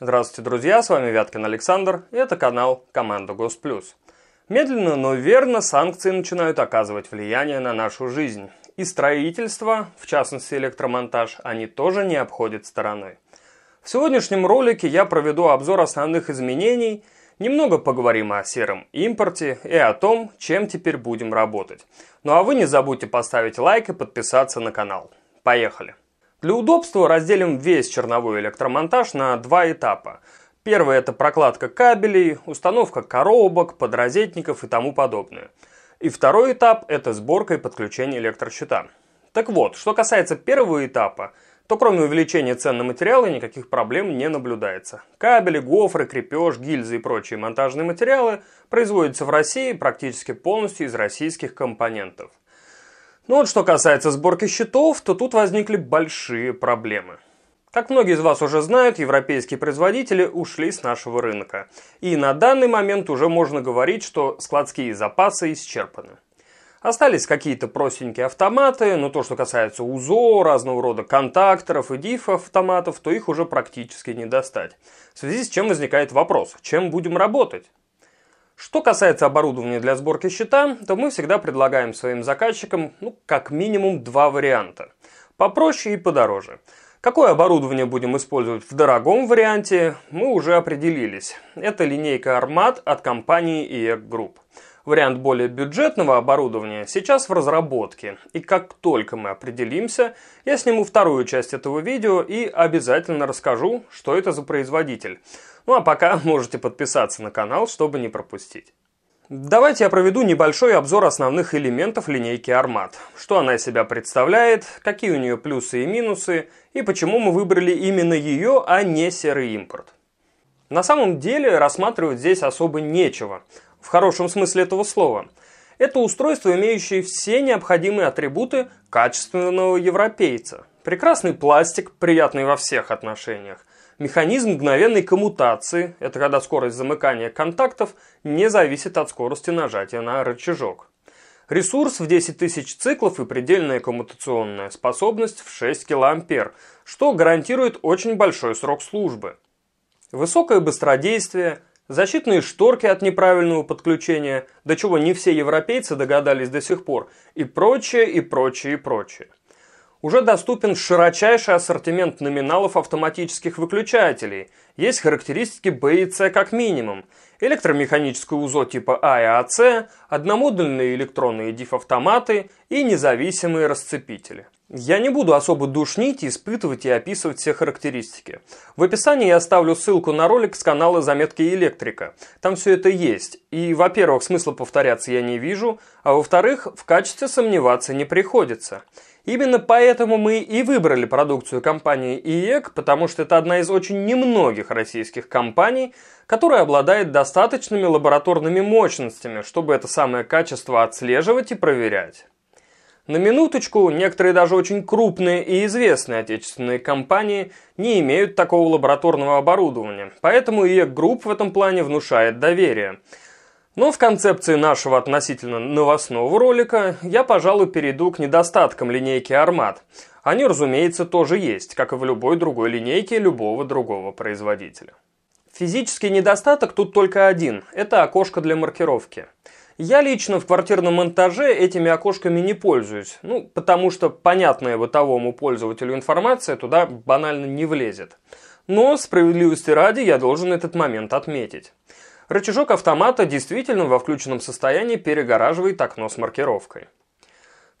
Здравствуйте, друзья, с вами Вяткин Александр, и это канал «Команда Госплюс». Медленно, но верно санкции начинают оказывать влияние на нашу жизнь. И строительство, в частности электромонтаж, они тоже не обходят стороной. В сегодняшнем ролике я проведу обзор основных изменений, немного поговорим о сером импорте и о том, чем теперь будем работать. Ну а вы не забудьте поставить лайк и подписаться на канал. Поехали! Для удобства разделим весь черновой электромонтаж на два этапа. Первый – это прокладка кабелей, установка коробок, подрозетников и тому подобное. И второй этап – это сборка и подключение электрощита. Так вот, что касается первого этапа, то кроме увеличения цен на материалы никаких проблем не наблюдается. Кабели, гофры, крепеж, гильзы и прочие монтажные материалы производятся в России практически полностью из российских компонентов – ну вот что касается сборки счетов, то тут возникли большие проблемы. Как многие из вас уже знают, европейские производители ушли с нашего рынка. И на данный момент уже можно говорить, что складские запасы исчерпаны. Остались какие-то простенькие автоматы, но то, что касается УЗО, разного рода контакторов и диф автоматов, то их уже практически не достать. В связи с чем возникает вопрос, чем будем работать? Что касается оборудования для сборки щита, то мы всегда предлагаем своим заказчикам ну, как минимум два варианта. Попроще и подороже. Какое оборудование будем использовать в дорогом варианте, мы уже определились. Это линейка Armat от компании EEC Group. Вариант более бюджетного оборудования сейчас в разработке, и как только мы определимся, я сниму вторую часть этого видео и обязательно расскажу, что это за производитель. Ну а пока можете подписаться на канал, чтобы не пропустить. Давайте я проведу небольшой обзор основных элементов линейки Армат. Что она из себя представляет, какие у нее плюсы и минусы, и почему мы выбрали именно ее, а не серый импорт. На самом деле рассматривать здесь особо нечего – в хорошем смысле этого слова. Это устройство, имеющее все необходимые атрибуты качественного европейца. Прекрасный пластик, приятный во всех отношениях. Механизм мгновенной коммутации, это когда скорость замыкания контактов не зависит от скорости нажатия на рычажок. Ресурс в 10 тысяч циклов и предельная коммутационная способность в 6 килоампер, что гарантирует очень большой срок службы. Высокое быстродействие, Защитные шторки от неправильного подключения, до чего не все европейцы догадались до сих пор, и прочее, и прочее, и прочее. Уже доступен широчайший ассортимент номиналов автоматических выключателей, есть характеристики B и C как минимум, электромеханическое УЗО типа А и АЦ, одномодульные электронные диф автоматы и независимые расцепители. Я не буду особо душнить, испытывать и описывать все характеристики. В описании я оставлю ссылку на ролик с канала «Заметки электрика». Там все это есть. И, во-первых, смысла повторяться я не вижу, а во-вторых, в качестве сомневаться не приходится. Именно поэтому мы и выбрали продукцию компании ИЭК, потому что это одна из очень немногих российских компаний, которая обладает достаточными лабораторными мощностями, чтобы это самое качество отслеживать и проверять. На минуточку, некоторые даже очень крупные и известные отечественные компании не имеют такого лабораторного оборудования, поэтому и Групп в этом плане внушает доверие. Но в концепции нашего относительно новостного ролика я, пожалуй, перейду к недостаткам линейки «Армат». Они, разумеется, тоже есть, как и в любой другой линейке любого другого производителя. Физический недостаток тут только один – это окошко для маркировки. Я лично в квартирном монтаже этими окошками не пользуюсь, ну, потому что понятная бытовому пользователю информация туда банально не влезет. Но справедливости ради я должен этот момент отметить. Рычажок автомата действительно во включенном состоянии перегораживает окно с маркировкой.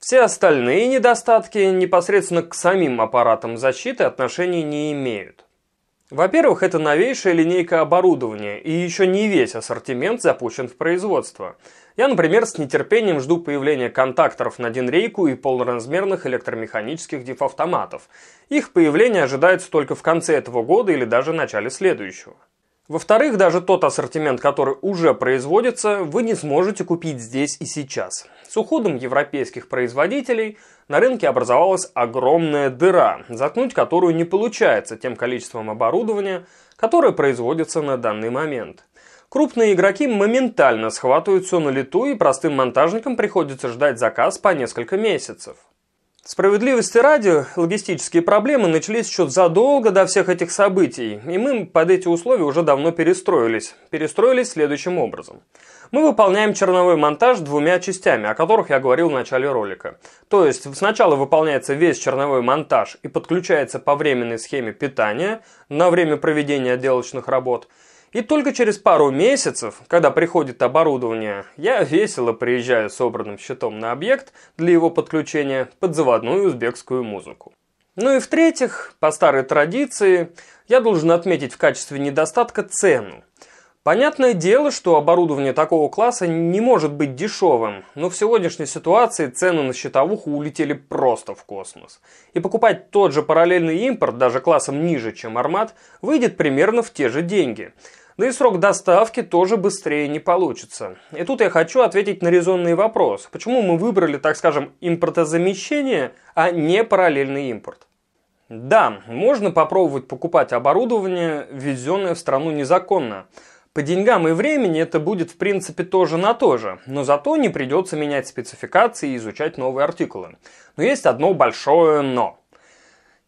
Все остальные недостатки непосредственно к самим аппаратам защиты отношения не имеют. Во-первых, это новейшая линейка оборудования, и еще не весь ассортимент запущен в производство. Я, например, с нетерпением жду появления контакторов на динрейку и полноразмерных электромеханических дифавтоматов. Их появление ожидается только в конце этого года или даже начале следующего. Во-вторых, даже тот ассортимент, который уже производится, вы не сможете купить здесь и сейчас. С уходом европейских производителей – на рынке образовалась огромная дыра, заткнуть которую не получается тем количеством оборудования, которое производится на данный момент. Крупные игроки моментально схватывают все на лету, и простым монтажникам приходится ждать заказ по несколько месяцев. Справедливости ради, логистические проблемы начались еще задолго до всех этих событий, и мы под эти условия уже давно перестроились. Перестроились следующим образом. Мы выполняем черновой монтаж двумя частями, о которых я говорил в начале ролика. То есть сначала выполняется весь черновой монтаж и подключается по временной схеме питания на время проведения отделочных работ – и только через пару месяцев, когда приходит оборудование, я весело приезжаю с обранным щитом на объект для его подключения под заводную узбекскую музыку. Ну и в-третьих, по старой традиции, я должен отметить в качестве недостатка цену – Понятное дело, что оборудование такого класса не может быть дешевым, но в сегодняшней ситуации цены на счетовуху улетели просто в космос. И покупать тот же параллельный импорт, даже классом ниже, чем Армат, выйдет примерно в те же деньги. Да и срок доставки тоже быстрее не получится. И тут я хочу ответить на резонный вопрос. Почему мы выбрали, так скажем, импортозамещение, а не параллельный импорт? Да, можно попробовать покупать оборудование, ввезенное в страну незаконно. По деньгам и времени это будет в принципе тоже на то же, но зато не придется менять спецификации и изучать новые артикулы. Но есть одно большое «но».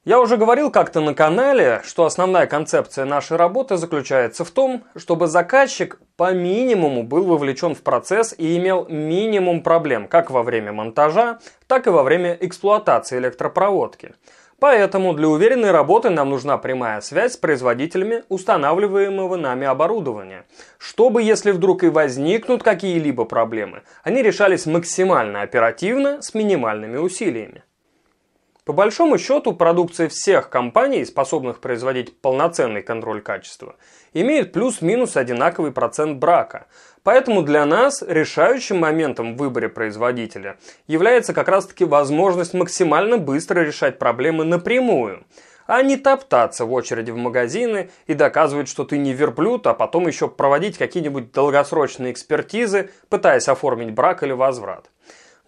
Я уже говорил как-то на канале, что основная концепция нашей работы заключается в том, чтобы заказчик по минимуму был вовлечен в процесс и имел минимум проблем как во время монтажа, так и во время эксплуатации электропроводки. Поэтому для уверенной работы нам нужна прямая связь с производителями устанавливаемого нами оборудования, чтобы, если вдруг и возникнут какие-либо проблемы, они решались максимально оперативно с минимальными усилиями. По большому счету, продукция всех компаний, способных производить полноценный контроль качества, имеет плюс-минус одинаковый процент брака. Поэтому для нас решающим моментом в выборе производителя является как раз-таки возможность максимально быстро решать проблемы напрямую, а не топтаться в очереди в магазины и доказывать, что ты не верблюд, а потом еще проводить какие-нибудь долгосрочные экспертизы, пытаясь оформить брак или возврат.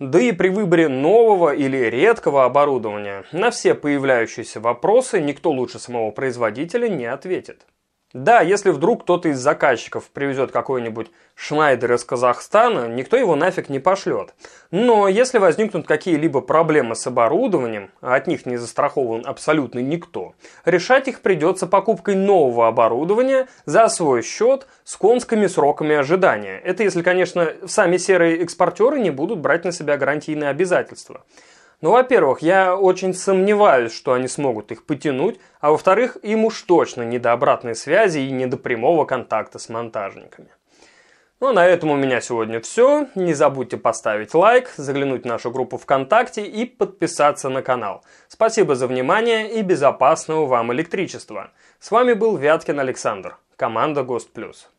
Да и при выборе нового или редкого оборудования на все появляющиеся вопросы никто лучше самого производителя не ответит. Да, если вдруг кто-то из заказчиков привезет какой-нибудь Шнайдер из Казахстана, никто его нафиг не пошлет. Но если возникнут какие-либо проблемы с оборудованием, а от них не застрахован абсолютно никто, решать их придется покупкой нового оборудования за свой счет с конскими сроками ожидания. Это если, конечно, сами серые экспортеры не будут брать на себя гарантийные обязательства. Ну, во-первых, я очень сомневаюсь, что они смогут их потянуть, а во-вторых, им уж точно не до обратной связи и не до прямого контакта с монтажниками. Ну, а на этом у меня сегодня все. Не забудьте поставить лайк, заглянуть в нашу группу ВКонтакте и подписаться на канал. Спасибо за внимание и безопасного вам электричества. С вами был Вяткин Александр, команда Гост Плюс.